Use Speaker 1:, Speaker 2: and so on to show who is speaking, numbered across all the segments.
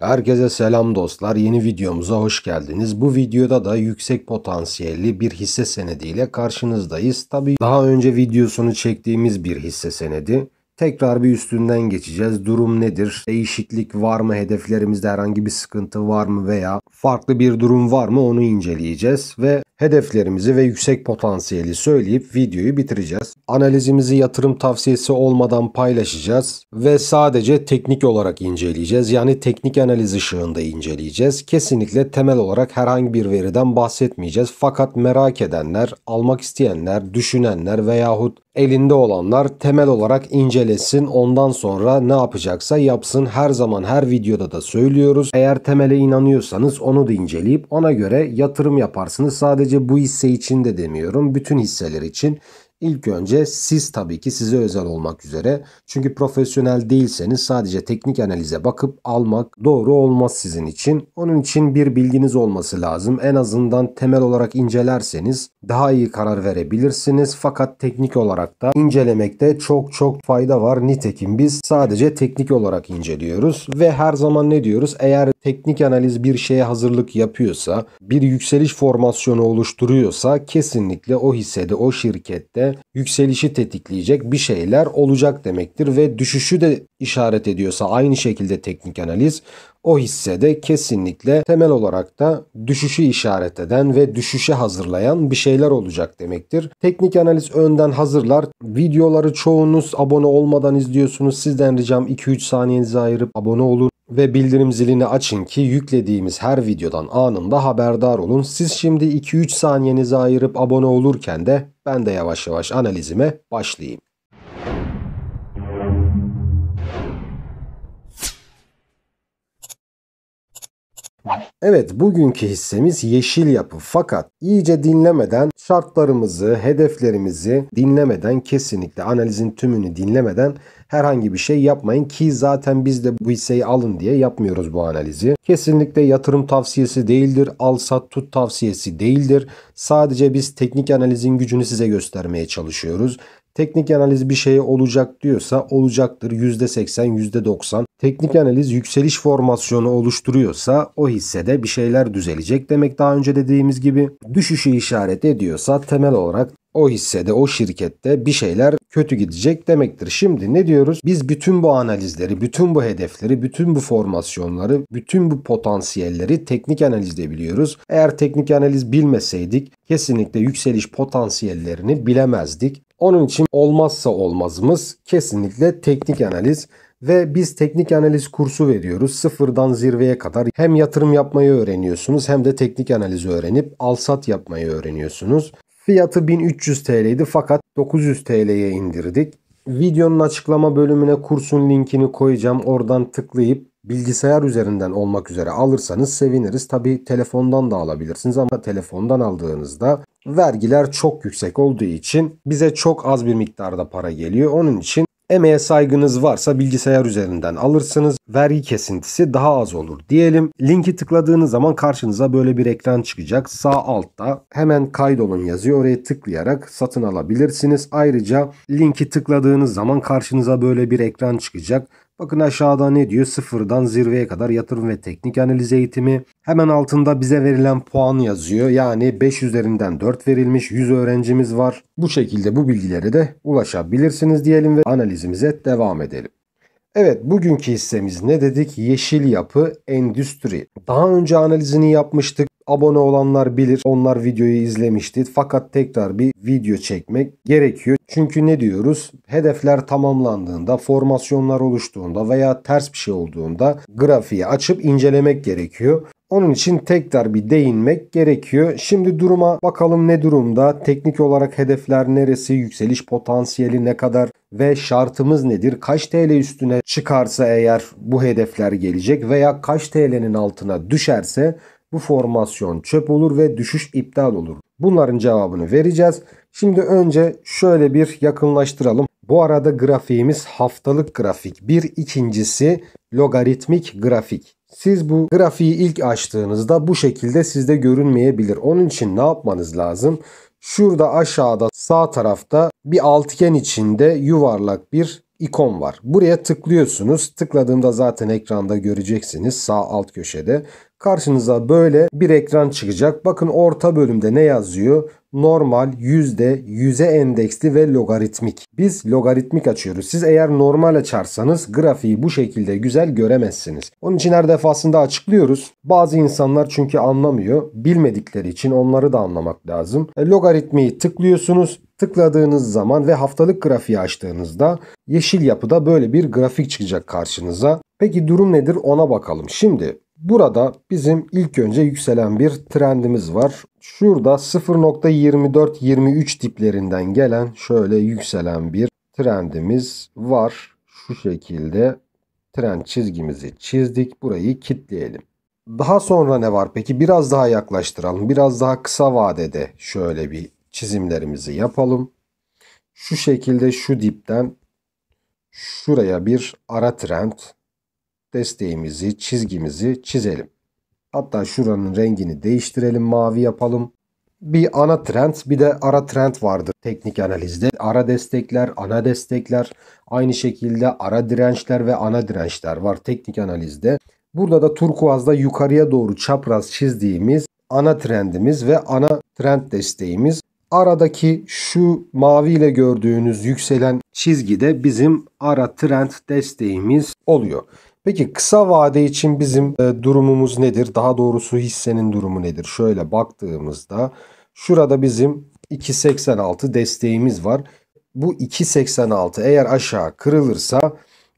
Speaker 1: Herkese selam dostlar. Yeni videomuza hoş geldiniz. Bu videoda da yüksek potansiyelli bir hisse senediyle karşınızdayız. Tabi daha önce videosunu çektiğimiz bir hisse senedi. Tekrar bir üstünden geçeceğiz. Durum nedir? Değişiklik var mı? Hedeflerimizde herhangi bir sıkıntı var mı veya farklı bir durum var mı? Onu inceleyeceğiz ve hedeflerimizi ve yüksek potansiyeli söyleyip videoyu bitireceğiz. Analizimizi yatırım tavsiyesi olmadan paylaşacağız ve sadece teknik olarak inceleyeceğiz. Yani teknik analiz ışığında inceleyeceğiz. Kesinlikle temel olarak herhangi bir veriden bahsetmeyeceğiz. Fakat merak edenler, almak isteyenler, düşünenler veyahut elinde olanlar temel olarak incelesin. Ondan sonra ne yapacaksa yapsın. Her zaman her videoda da söylüyoruz. Eğer temele inanıyorsanız onu da inceleyip ona göre yatırım yaparsınız. Sadece sadece bu hisse için de demiyorum. Bütün hisseler için İlk önce siz tabii ki size özel olmak üzere. Çünkü profesyonel değilseniz sadece teknik analize bakıp almak doğru olmaz sizin için. Onun için bir bilginiz olması lazım. En azından temel olarak incelerseniz daha iyi karar verebilirsiniz. Fakat teknik olarak da incelemekte çok çok fayda var. Nitekim biz sadece teknik olarak inceliyoruz ve her zaman ne diyoruz? Eğer teknik analiz bir şeye hazırlık yapıyorsa, bir yükseliş formasyonu oluşturuyorsa kesinlikle o hissede, o şirkette şekilde yükselişi tetikleyecek bir şeyler olacak demektir ve düşüşü de işaret ediyorsa aynı şekilde teknik analiz o hissede kesinlikle temel olarak da düşüşü işaret eden ve düşüşe hazırlayan bir şeyler olacak demektir. Teknik analiz önden hazırlar. Videoları çoğunuz abone olmadan izliyorsunuz. Sizden ricam 2-3 saniyenizi ayırıp abone olun ve bildirim zilini açın ki yüklediğimiz her videodan anında haberdar olun. Siz şimdi 2-3 saniyenizi ayırıp abone olurken de ben de yavaş yavaş analizime başlayayım. Evet bugünkü hissemiz yeşil yapı fakat iyice dinlemeden şartlarımızı, hedeflerimizi dinlemeden kesinlikle analizin tümünü dinlemeden herhangi bir şey yapmayın ki zaten biz de bu hisseyi alın diye yapmıyoruz bu analizi. Kesinlikle yatırım tavsiyesi değildir, al sat tut tavsiyesi değildir. Sadece biz teknik analizin gücünü size göstermeye çalışıyoruz. Teknik analiz bir şeye olacak diyorsa olacaktır %80, %90. Teknik analiz yükseliş formasyonu oluşturuyorsa o hissede bir şeyler düzelecek demek daha önce dediğimiz gibi. Düşüşü işaret ediyorsa temel olarak o hissede, o şirkette bir şeyler kötü gidecek demektir. Şimdi ne diyoruz? Biz bütün bu analizleri, bütün bu hedefleri, bütün bu formasyonları, bütün bu potansiyelleri teknik analizde biliyoruz. Eğer teknik analiz bilmeseydik kesinlikle yükseliş potansiyellerini bilemezdik. Onun için olmazsa olmazımız kesinlikle teknik analiz ve biz teknik analiz kursu veriyoruz. Sıfırdan zirveye kadar hem yatırım yapmayı öğreniyorsunuz hem de teknik analizi öğrenip alsat yapmayı öğreniyorsunuz. Fiyatı 1300 TL idi fakat 900 TL'ye indirdik. Videonun açıklama bölümüne kursun linkini koyacağım. Oradan tıklayıp bilgisayar üzerinden olmak üzere alırsanız seviniriz. Tabi telefondan da alabilirsiniz ama telefondan aldığınızda vergiler çok yüksek olduğu için bize çok az bir miktarda para geliyor. Onun için emeğe saygınız varsa bilgisayar üzerinden alırsınız. Vergi kesintisi daha az olur diyelim. Linki tıkladığınız zaman karşınıza böyle bir ekran çıkacak. Sağ altta hemen kaydolun yazıyor. Oraya tıklayarak satın alabilirsiniz. Ayrıca linki tıkladığınız zaman karşınıza böyle bir ekran çıkacak Bakın aşağıda ne diyor? Sıfırdan zirveye kadar yatırım ve teknik analiz eğitimi. Hemen altında bize verilen puan yazıyor. Yani 5 üzerinden 4 verilmiş 100 öğrencimiz var. Bu şekilde bu bilgilere de ulaşabilirsiniz diyelim ve analizimize devam edelim. Evet bugünkü hissemiz ne dedik? Yeşil yapı endüstri. Daha önce analizini yapmıştık. Abone olanlar bilir. Onlar videoyu izlemişti. Fakat tekrar bir video çekmek gerekiyor. Çünkü ne diyoruz? Hedefler tamamlandığında, formasyonlar oluştuğunda veya ters bir şey olduğunda grafiği açıp incelemek gerekiyor. Onun için tekrar bir değinmek gerekiyor. Şimdi duruma bakalım ne durumda? Teknik olarak hedefler neresi? Yükseliş potansiyeli ne kadar? Ve şartımız nedir? Kaç TL üstüne çıkarsa eğer bu hedefler gelecek veya kaç TL'nin altına düşerse bu formasyon çöp olur ve düşüş iptal olur. Bunların cevabını vereceğiz. Şimdi önce şöyle bir yakınlaştıralım. Bu arada grafiğimiz haftalık grafik. Bir ikincisi logaritmik grafik. Siz bu grafiği ilk açtığınızda bu şekilde sizde görünmeyebilir. Onun için ne yapmanız lazım? Şurada aşağıda sağ tarafta bir altıgen içinde yuvarlak bir ikon var. Buraya tıklıyorsunuz. Tıkladığımda zaten ekranda göreceksiniz sağ alt köşede. Karşınıza böyle bir ekran çıkacak. Bakın orta bölümde ne yazıyor? normal, yüzde, yüze endeksli ve logaritmik. Biz logaritmik açıyoruz. Siz eğer normal açarsanız grafiği bu şekilde güzel göremezsiniz. Onun için her defasında açıklıyoruz. Bazı insanlar çünkü anlamıyor. Bilmedikleri için onları da anlamak lazım. E, logaritmiyi tıklıyorsunuz. Tıkladığınız zaman ve haftalık grafiği açtığınızda yeşil yapıda böyle bir grafik çıkacak karşınıza. Peki durum nedir ona bakalım. Şimdi Burada bizim ilk önce yükselen bir trendimiz var. Şurada 0.24-23 diplerinden gelen şöyle yükselen bir trendimiz var. Şu şekilde trend çizgimizi çizdik. Burayı kitleyelim. Daha sonra ne var peki? Biraz daha yaklaştıralım. Biraz daha kısa vadede şöyle bir çizimlerimizi yapalım. Şu şekilde şu dipten şuraya bir ara trend desteğimizi, çizgimizi çizelim. Hatta şuranın rengini değiştirelim, mavi yapalım. Bir ana trend, bir de ara trend vardır teknik analizde. Ara destekler, ana destekler, aynı şekilde ara dirençler ve ana dirençler var teknik analizde. Burada da turkuazda yukarıya doğru çapraz çizdiğimiz ana trendimiz ve ana trend desteğimiz. Aradaki şu mavi ile gördüğünüz yükselen çizgi de bizim ara trend desteğimiz oluyor. Peki kısa vade için bizim e, durumumuz nedir? Daha doğrusu hissenin durumu nedir? Şöyle baktığımızda şurada bizim 2.86 desteğimiz var. Bu 2.86 eğer aşağı kırılırsa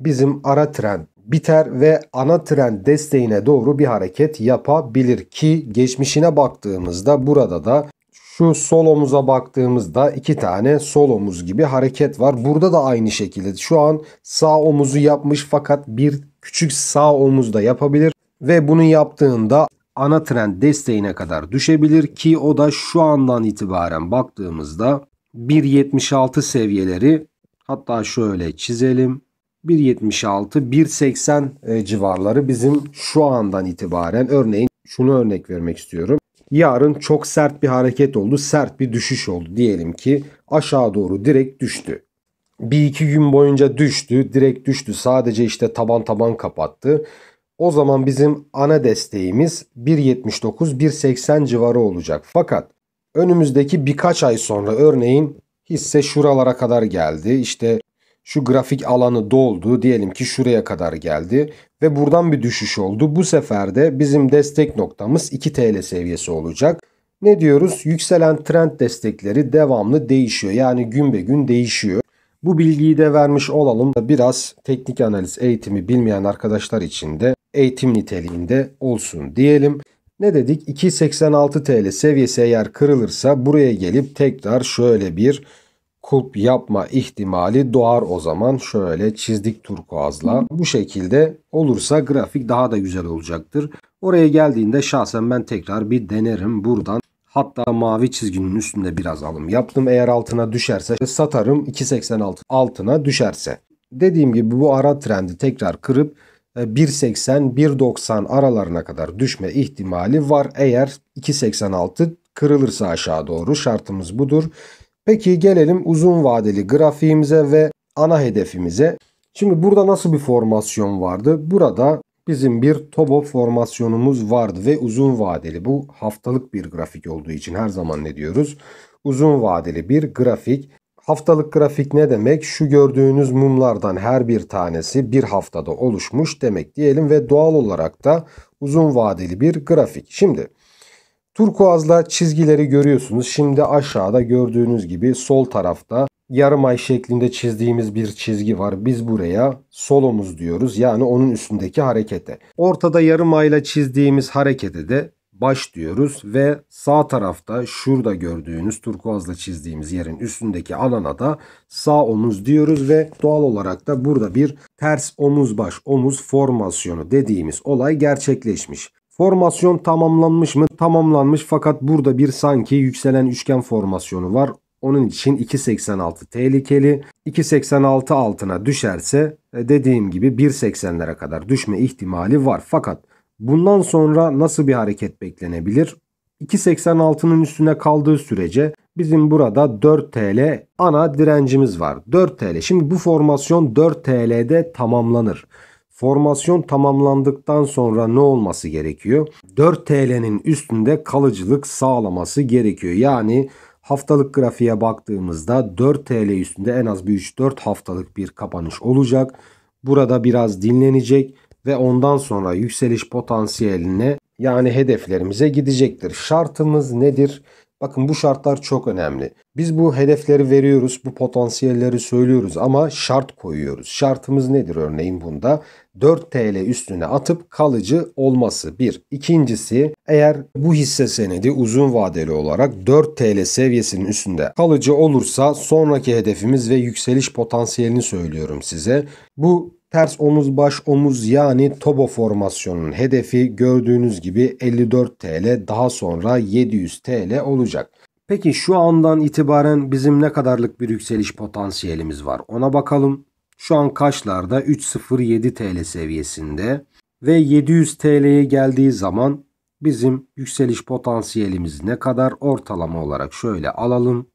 Speaker 1: bizim ara trend biter ve ana trend desteğine doğru bir hareket yapabilir ki geçmişine baktığımızda burada da şu sol omuza baktığımızda iki tane sol omuz gibi hareket var. Burada da aynı şekilde şu an sağ omuzu yapmış fakat bir küçük sağ omuzda yapabilir ve bunu yaptığında ana trend desteğine kadar düşebilir ki o da şu andan itibaren baktığımızda 1.76 seviyeleri hatta şöyle çizelim 1.76-1.80 e, civarları bizim şu andan itibaren örneğin şunu örnek vermek istiyorum. Yarın çok sert bir hareket oldu, sert bir düşüş oldu diyelim ki aşağı doğru direkt düştü. Bir iki gün boyunca düştü. Direkt düştü. Sadece işte taban taban kapattı. O zaman bizim ana desteğimiz 1.79-1.80 civarı olacak. Fakat önümüzdeki birkaç ay sonra örneğin hisse şuralara kadar geldi. İşte şu grafik alanı doldu. Diyelim ki şuraya kadar geldi ve buradan bir düşüş oldu. Bu sefer de bizim destek noktamız 2 TL seviyesi olacak. Ne diyoruz? Yükselen trend destekleri devamlı değişiyor. Yani gün be gün değişiyor. Bu bilgiyi de vermiş olalım. Biraz teknik analiz eğitimi bilmeyen arkadaşlar için de eğitim niteliğinde olsun diyelim. Ne dedik? 2.86 TL seviyesi eğer kırılırsa buraya gelip tekrar şöyle bir kulp yapma ihtimali doğar o zaman. Şöyle çizdik turkuazla. Bu şekilde olursa grafik daha da güzel olacaktır. Oraya geldiğinde şahsen ben tekrar bir denerim buradan. Hatta mavi çizginin üstünde biraz alım yaptım. Eğer altına düşerse satarım 2.86 altına düşerse. Dediğim gibi bu ara trendi tekrar kırıp 1.80-1.90 e, aralarına kadar düşme ihtimali var. Eğer 2.86 kırılırsa aşağı doğru şartımız budur. Peki gelelim uzun vadeli grafiğimize ve ana hedefimize. Şimdi burada nasıl bir formasyon vardı? Burada bizim bir Tobo formasyonumuz vardı ve uzun vadeli bu haftalık bir grafik olduğu için her zaman ne diyoruz? Uzun vadeli bir grafik. Haftalık grafik ne demek? Şu gördüğünüz mumlardan her bir tanesi bir haftada oluşmuş demek diyelim ve doğal olarak da uzun vadeli bir grafik. Şimdi Turkuazla çizgileri görüyorsunuz. Şimdi aşağıda gördüğünüz gibi sol tarafta yarım ay şeklinde çizdiğimiz bir çizgi var. Biz buraya solomuz diyoruz. Yani onun üstündeki harekete. Ortada yarım ayla çizdiğimiz harekete de baş diyoruz ve sağ tarafta şurada gördüğünüz turkuazla çizdiğimiz yerin üstündeki alana da sağ omuz diyoruz ve doğal olarak da burada bir ters omuz baş omuz formasyonu dediğimiz olay gerçekleşmiş. Formasyon tamamlanmış mı? Tamamlanmış fakat burada bir sanki yükselen üçgen formasyonu var. Onun için 2.86 tehlikeli. 2.86 altına düşerse e, dediğim gibi 1.80'lere kadar düşme ihtimali var. Fakat bundan sonra nasıl bir hareket beklenebilir? 2.86'nın üstüne kaldığı sürece bizim burada 4 TL ana direncimiz var. 4 TL. Şimdi bu formasyon 4 TL'de tamamlanır. Formasyon tamamlandıktan sonra ne olması gerekiyor? 4 TL'nin üstünde kalıcılık sağlaması gerekiyor. Yani haftalık grafiğe baktığımızda 4 TL üstünde en az bir 3-4 haftalık bir kapanış olacak. Burada biraz dinlenecek ve ondan sonra yükseliş potansiyeline yani hedeflerimize gidecektir. Şartımız nedir? Bakın bu şartlar çok önemli. Biz bu hedefleri veriyoruz, bu potansiyelleri söylüyoruz ama şart koyuyoruz. Şartımız nedir örneğin bunda? 4 TL üstüne atıp kalıcı olması bir. İkincisi eğer bu hisse senedi uzun vadeli olarak 4 TL seviyesinin üstünde kalıcı olursa sonraki hedefimiz ve yükseliş potansiyelini söylüyorum size. Bu Ters omuz baş omuz yani tobo formasyonunun hedefi gördüğünüz gibi 54 TL daha sonra 700 TL olacak. Peki şu andan itibaren bizim ne kadarlık bir yükseliş potansiyelimiz var ona bakalım. Şu an kaçlarda 307 TL seviyesinde ve 700 TL'ye geldiği zaman bizim yükseliş potansiyelimiz ne kadar ortalama olarak şöyle alalım.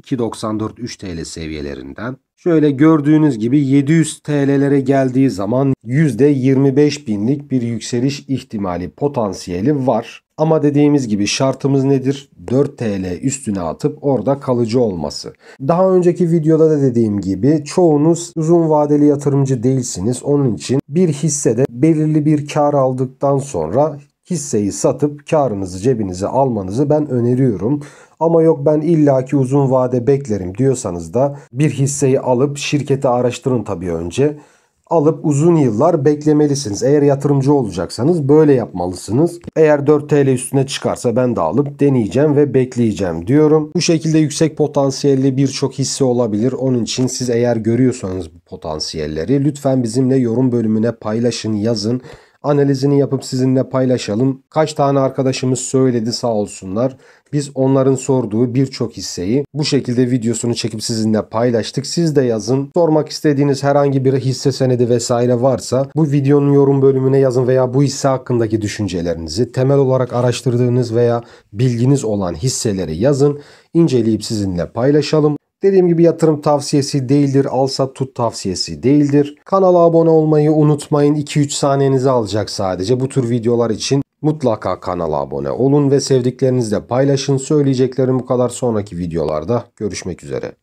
Speaker 1: 2.94-3 TL seviyelerinden. Şöyle gördüğünüz gibi 700 TL'lere geldiği zaman %25 binlik bir yükseliş ihtimali potansiyeli var. Ama dediğimiz gibi şartımız nedir? 4 TL üstüne atıp orada kalıcı olması. Daha önceki videoda da dediğim gibi çoğunuz uzun vadeli yatırımcı değilsiniz. Onun için bir hissede belirli bir kar aldıktan sonra hisseyi satıp karınızı cebinize almanızı ben öneriyorum. Ama yok ben illaki uzun vade beklerim diyorsanız da bir hisseyi alıp şirketi araştırın tabii önce. Alıp uzun yıllar beklemelisiniz. Eğer yatırımcı olacaksanız böyle yapmalısınız. Eğer 4 TL üstüne çıkarsa ben de alıp deneyeceğim ve bekleyeceğim diyorum. Bu şekilde yüksek potansiyelli birçok hisse olabilir. Onun için siz eğer görüyorsanız bu potansiyelleri lütfen bizimle yorum bölümüne paylaşın, yazın Analizini yapıp sizinle paylaşalım. Kaç tane arkadaşımız söyledi sağ olsunlar. Biz onların sorduğu birçok hisseyi bu şekilde videosunu çekip sizinle paylaştık. Siz de yazın. Sormak istediğiniz herhangi bir hisse senedi vesaire varsa bu videonun yorum bölümüne yazın veya bu hisse hakkındaki düşüncelerinizi temel olarak araştırdığınız veya bilginiz olan hisseleri yazın. İnceleyip sizinle paylaşalım. Dediğim gibi yatırım tavsiyesi değildir. Al sat tut tavsiyesi değildir. Kanala abone olmayı unutmayın. 2-3 saniyenizi alacak sadece bu tür videolar için. Mutlaka kanala abone olun ve sevdiklerinizle paylaşın. Söyleyeceklerim bu kadar sonraki videolarda. Görüşmek üzere.